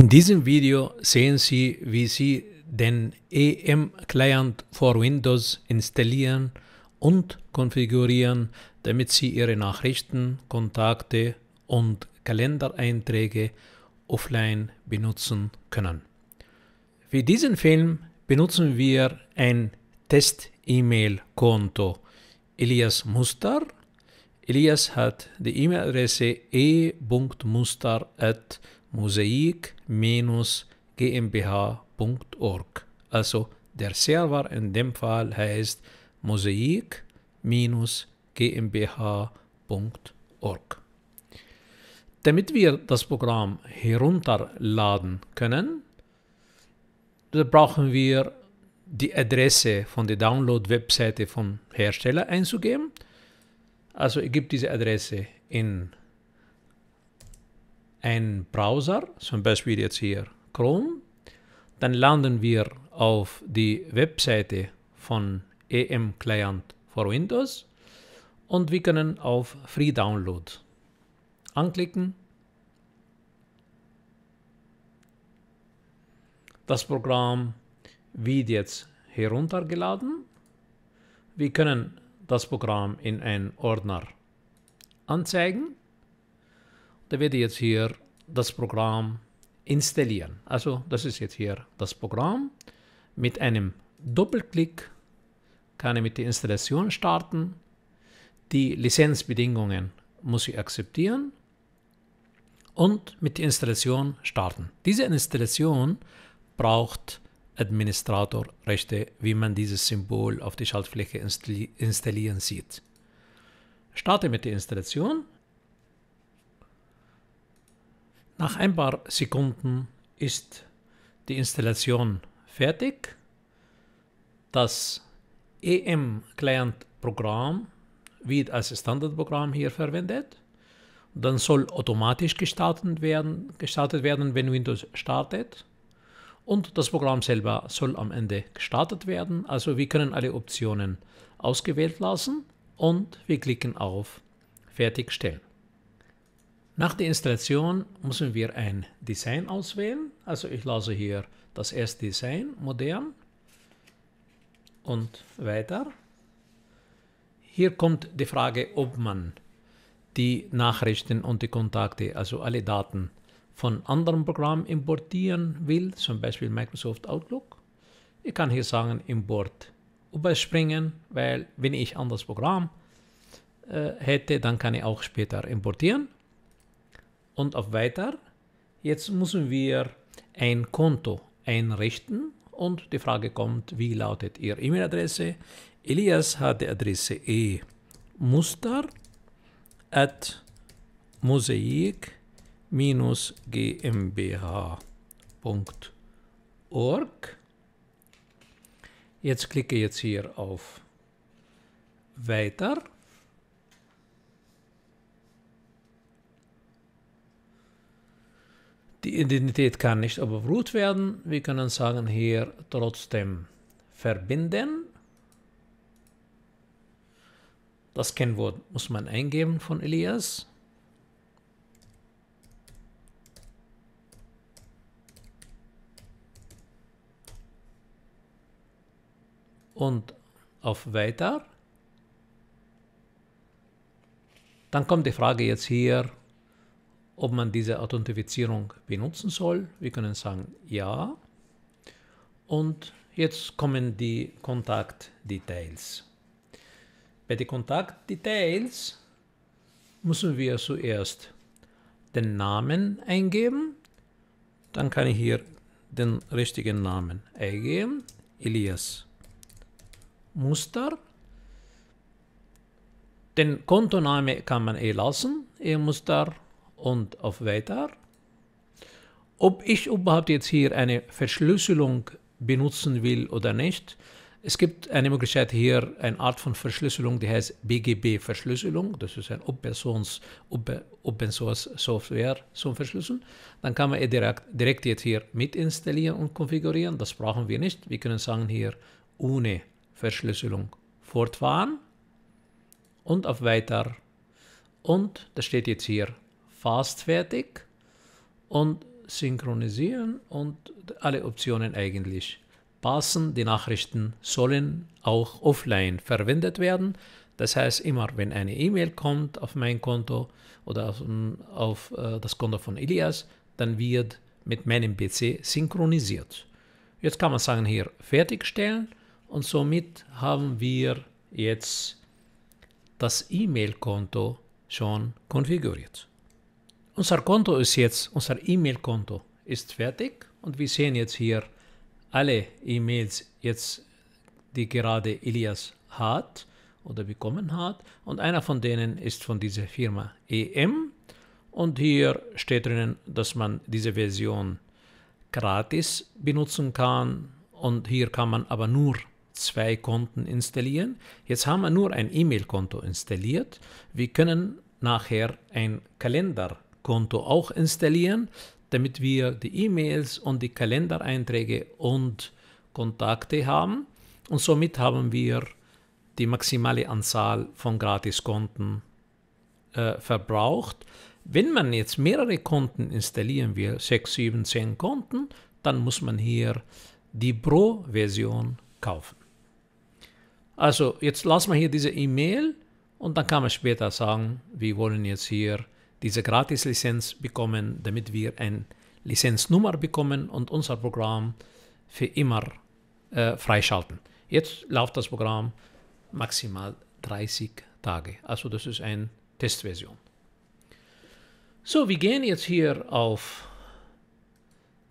In diesem Video sehen Sie, wie Sie den EM-Client for Windows installieren und konfigurieren, damit Sie Ihre Nachrichten, Kontakte und Kalendereinträge offline benutzen können. Für diesen Film benutzen wir ein Test-E-Mail-Konto Elias Muster. Elias hat die E-Mail-Adresse e.muster@ mosaik-gmbh.org. Also der Server in dem Fall heißt mosaik-gmbh.org. Damit wir das Programm herunterladen können, brauchen wir die Adresse von der Download-Webseite vom Hersteller einzugeben. Also ich gebe diese Adresse in ein Browser, zum Beispiel jetzt hier Chrome, dann landen wir auf die Webseite von EM Client for Windows und wir können auf Free Download anklicken. Das Programm wird jetzt heruntergeladen. Wir können das Programm in einen Ordner anzeigen da werde ich jetzt hier das Programm installieren. Also das ist jetzt hier das Programm. Mit einem Doppelklick kann ich mit der Installation starten. Die Lizenzbedingungen muss ich akzeptieren und mit der Installation starten. Diese Installation braucht Administratorrechte, wie man dieses Symbol auf die Schaltfläche installieren sieht. Starte mit der Installation. Nach ein paar Sekunden ist die Installation fertig. Das EM-Client-Programm wird als Standardprogramm hier verwendet. Dann soll automatisch gestartet werden, gestartet werden, wenn Windows startet. Und das Programm selber soll am Ende gestartet werden. Also wir können alle Optionen ausgewählt lassen und wir klicken auf Fertigstellen. Nach der Installation müssen wir ein Design auswählen. Also ich lasse hier das erste Design, modern und weiter. Hier kommt die Frage, ob man die Nachrichten und die Kontakte, also alle Daten von anderen Programmen importieren will, zum Beispiel Microsoft Outlook. Ich kann hier sagen, Import überspringen, weil wenn ich anderes Programm äh, hätte, dann kann ich auch später importieren und auf Weiter. Jetzt müssen wir ein Konto einrichten und die Frage kommt, wie lautet Ihre E-Mail-Adresse? Elias hat die Adresse e muster at mosaik-gmbh.org. Jetzt klicke jetzt hier auf Weiter. Die Identität kann nicht überprüft werden. Wir können sagen hier trotzdem verbinden. Das Kennwort muss man eingeben von Elias. Und auf Weiter. Dann kommt die Frage jetzt hier, ob man diese Authentifizierung benutzen soll. Wir können sagen ja. Und jetzt kommen die Kontaktdetails. Bei den Kontaktdetails müssen wir zuerst den Namen eingeben. Dann kann ich hier den richtigen Namen eingeben. Elias Muster. Den Kontoname kann man eh lassen. E-Muster und auf Weiter. Ob ich überhaupt jetzt hier eine Verschlüsselung benutzen will oder nicht, es gibt eine Möglichkeit hier, eine Art von Verschlüsselung, die heißt BGB-Verschlüsselung. Das ist ein Open-Source-Software zum Verschlüsseln. Dann kann man eh direkt, direkt jetzt hier mit installieren und konfigurieren. Das brauchen wir nicht. Wir können sagen hier ohne Verschlüsselung fortfahren und auf Weiter. Und das steht jetzt hier fast fertig und synchronisieren und alle Optionen eigentlich passen. Die Nachrichten sollen auch offline verwendet werden. Das heißt, immer wenn eine E-Mail kommt auf mein Konto oder auf, auf äh, das Konto von Elias, dann wird mit meinem PC synchronisiert. Jetzt kann man sagen, hier fertigstellen und somit haben wir jetzt das E-Mail-Konto schon konfiguriert. Unser Konto ist jetzt, unser E-Mail-Konto ist fertig und wir sehen jetzt hier alle E-Mails jetzt, die gerade Elias hat oder bekommen hat und einer von denen ist von dieser Firma EM und hier steht drinnen, dass man diese Version gratis benutzen kann und hier kann man aber nur zwei Konten installieren. Jetzt haben wir nur ein E-Mail-Konto installiert. Wir können nachher ein Kalender installieren Konto auch installieren, damit wir die E-Mails und die Kalendereinträge und Kontakte haben. Und somit haben wir die maximale Anzahl von Gratiskonten äh, verbraucht. Wenn man jetzt mehrere Konten installieren will, 6, 7, 10 Konten, dann muss man hier die Pro-Version kaufen. Also jetzt lassen wir hier diese E-Mail und dann kann man später sagen, wir wollen jetzt hier diese Gratis-Lizenz bekommen, damit wir eine Lizenznummer bekommen und unser Programm für immer äh, freischalten. Jetzt läuft das Programm maximal 30 Tage. Also das ist eine Testversion. So, wir gehen jetzt hier auf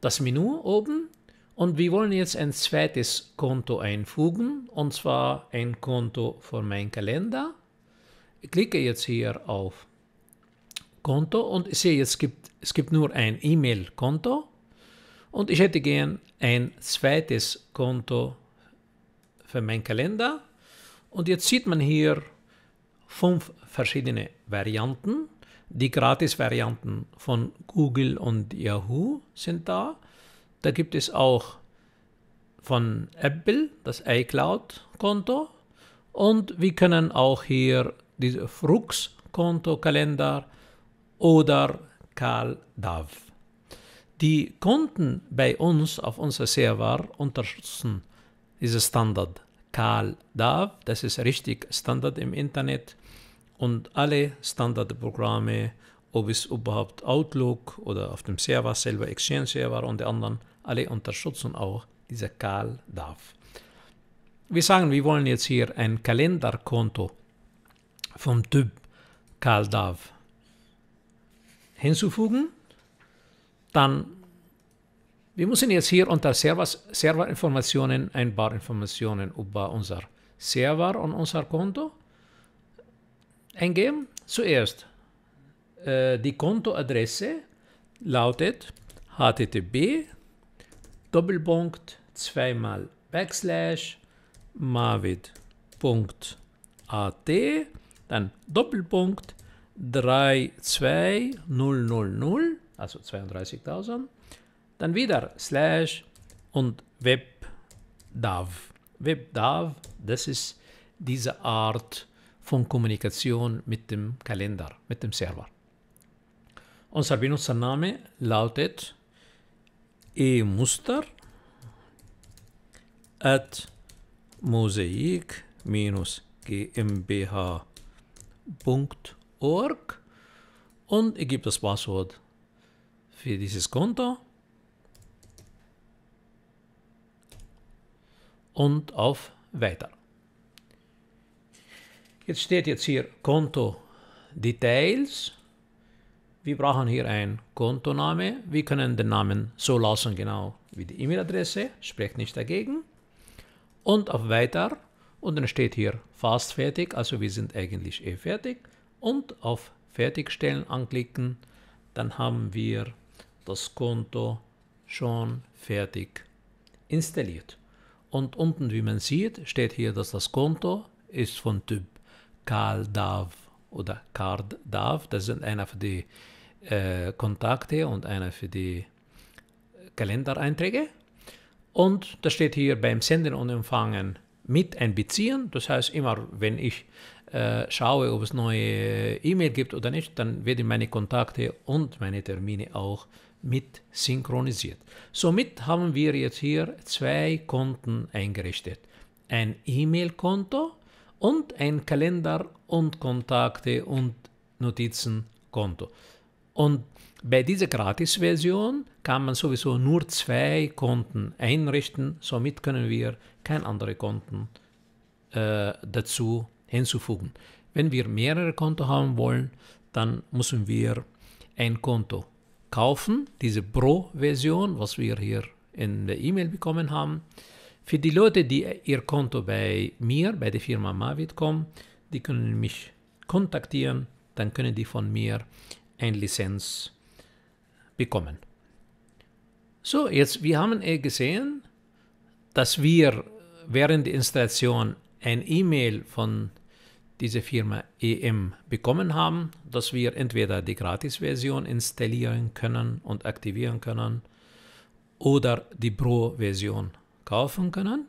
das Menü oben und wir wollen jetzt ein zweites Konto einfügen und zwar ein Konto für meinen Kalender. Ich klicke jetzt hier auf Konto und ich sehe, es gibt, es gibt nur ein E-Mail-Konto und ich hätte gern ein zweites Konto für meinen Kalender. Und jetzt sieht man hier fünf verschiedene Varianten. Die Gratis-Varianten von Google und Yahoo sind da. Da gibt es auch von Apple das iCloud-Konto. Und wir können auch hier diese Frux-Konto-Kalender oder Karl Dav. Die konnten bei uns auf unser Server unterstützen diesen Standard. Karl Dav, das ist richtig Standard im Internet und alle Standardprogramme, ob es überhaupt Outlook oder auf dem Server selber, Exchange Server und die anderen, alle unterstützen auch diese Karl Dav. Wir sagen, wir wollen jetzt hier ein Kalenderkonto vom Typ Karl Dav hinzufügen. Dann, wir müssen jetzt hier unter Servers, Serverinformationen ein paar Informationen über unser Server und unser Konto eingeben. Zuerst äh, die Kontoadresse lautet http Doppelpunkt zweimal Backslash mavid.at dann Doppelpunkt 32000, also 32.000, dann wieder slash und webdav. Webdav, das ist diese Art von Kommunikation mit dem Kalender, mit dem Server. Unser Benutzername lautet emuster at mosaik-gmbh.com org und ich gebe das Passwort für dieses Konto und auf Weiter. Jetzt steht jetzt hier Konto Details. Wir brauchen hier ein Kontoname. Wir können den Namen so lassen, genau wie die E-Mail-Adresse. Spricht nicht dagegen. Und auf Weiter. Und dann steht hier fast fertig. Also wir sind eigentlich eh fertig und auf Fertigstellen anklicken, dann haben wir das Konto schon fertig installiert. Und unten, wie man sieht, steht hier, dass das Konto ist von Typ CalDAV oder CardDAV. Das sind einer für die äh, Kontakte und einer für die äh, Kalendereinträge. Und das steht hier beim Senden und Empfangen mit einbeziehen. Das heißt, immer wenn ich äh, schaue, ob es neue äh, E-Mail gibt oder nicht, dann werden meine Kontakte und meine Termine auch mit synchronisiert. Somit haben wir jetzt hier zwei Konten eingerichtet. Ein E-Mail-Konto und ein Kalender und Kontakte und Notizenkonto. Und bei dieser Gratis-Version kann man sowieso nur zwei Konten einrichten. Somit können wir kein andere Konten äh, dazu hinzufügen. Wenn wir mehrere Konto haben wollen, dann müssen wir ein Konto kaufen, diese Pro-Version, was wir hier in der E-Mail bekommen haben. Für die Leute, die ihr Konto bei mir, bei der Firma Mavid.com, die können mich kontaktieren, dann können die von mir eine Lizenz bekommen. So, jetzt, wir haben äh, gesehen, dass wir während der Installation ein E-Mail von dieser Firma EM bekommen haben, dass wir entweder die Gratis-Version installieren können und aktivieren können oder die Pro-Version kaufen können.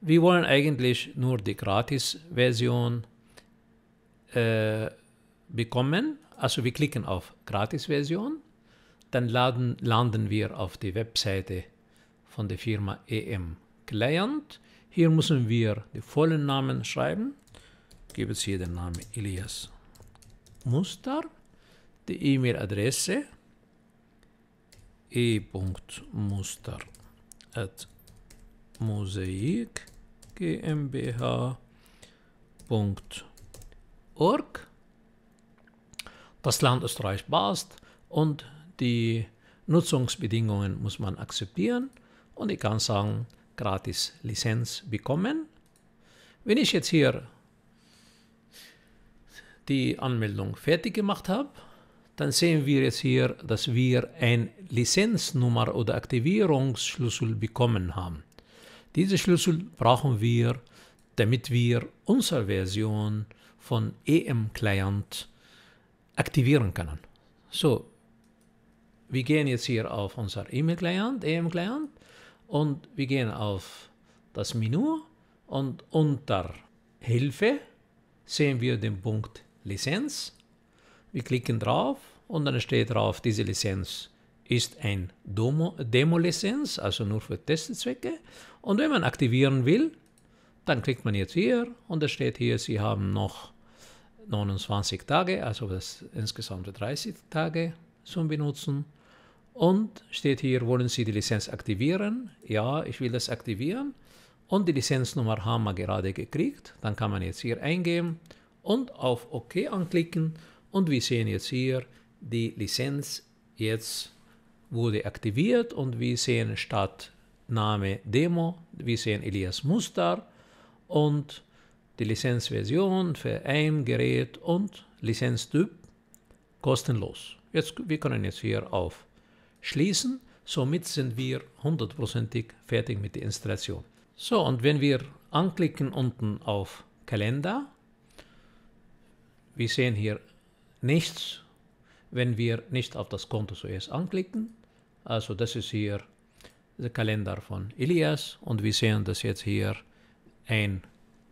Wir wollen eigentlich nur die Gratis-Version äh, bekommen. Also wir klicken auf Gratis-Version, dann laden, landen wir auf die Webseite von der Firma EM Client hier müssen wir den vollen Namen schreiben. Ich gebe jetzt hier den Namen Elias Muster, die E-Mail-Adresse e.muster.mosaik.com gmbh.org. Das Land Österreich passt und die Nutzungsbedingungen muss man akzeptieren. Und ich kann sagen, gratis Lizenz bekommen. Wenn ich jetzt hier die Anmeldung fertig gemacht habe, dann sehen wir jetzt hier, dass wir ein Lizenznummer oder Aktivierungsschlüssel bekommen haben. Diese Schlüssel brauchen wir, damit wir unsere Version von EM Client aktivieren können. So, wir gehen jetzt hier auf unser E-Mail Client, EM Client und wir gehen auf das Menü und unter Hilfe sehen wir den Punkt Lizenz. Wir klicken drauf und dann steht drauf, diese Lizenz ist ein Demo-Lizenz, also nur für Testzwecke. Und wenn man aktivieren will, dann klickt man jetzt hier und es steht hier, Sie haben noch 29 Tage, also das insgesamt 30 Tage zum Benutzen und steht hier, wollen Sie die Lizenz aktivieren? Ja, ich will das aktivieren. Und die Lizenznummer haben wir gerade gekriegt. Dann kann man jetzt hier eingeben und auf OK anklicken. Und wir sehen jetzt hier, die Lizenz jetzt wurde aktiviert und wir sehen statt Name Demo, wir sehen Elias Muster und die Lizenzversion für ein Gerät und Lizenztyp kostenlos. Jetzt, wir können jetzt hier auf schließen. Somit sind wir hundertprozentig fertig mit der Installation. So, und wenn wir anklicken unten auf Kalender, wir sehen hier nichts, wenn wir nicht auf das Konto zuerst anklicken. Also das ist hier der Kalender von Elias und wir sehen, dass jetzt hier ein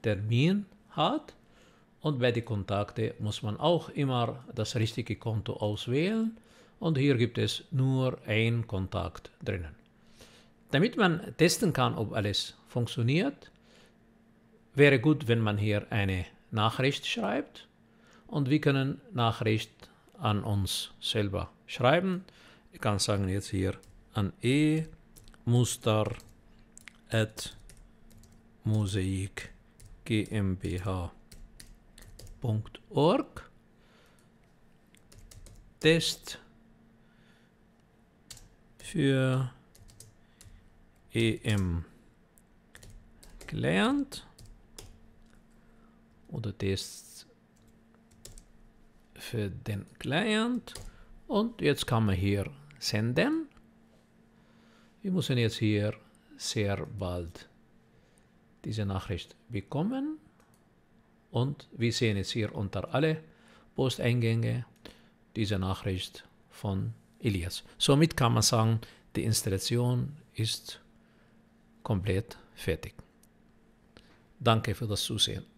Termin hat. Und bei den Kontakten muss man auch immer das richtige Konto auswählen und hier gibt es nur ein Kontakt drinnen. Damit man testen kann, ob alles funktioniert, wäre gut, wenn man hier eine Nachricht schreibt und wir können Nachricht an uns selber schreiben. Ich kann sagen jetzt hier an e muster at mosaikgmbh.org gmbh.org test für EM gelernt oder Tests für den Client und jetzt kann man hier senden. Wir müssen jetzt hier sehr bald diese Nachricht bekommen und wir sehen jetzt hier unter alle Posteingänge diese Nachricht von Elias. Somit kann man sagen, die Installation ist komplett fertig. Danke für das Zusehen.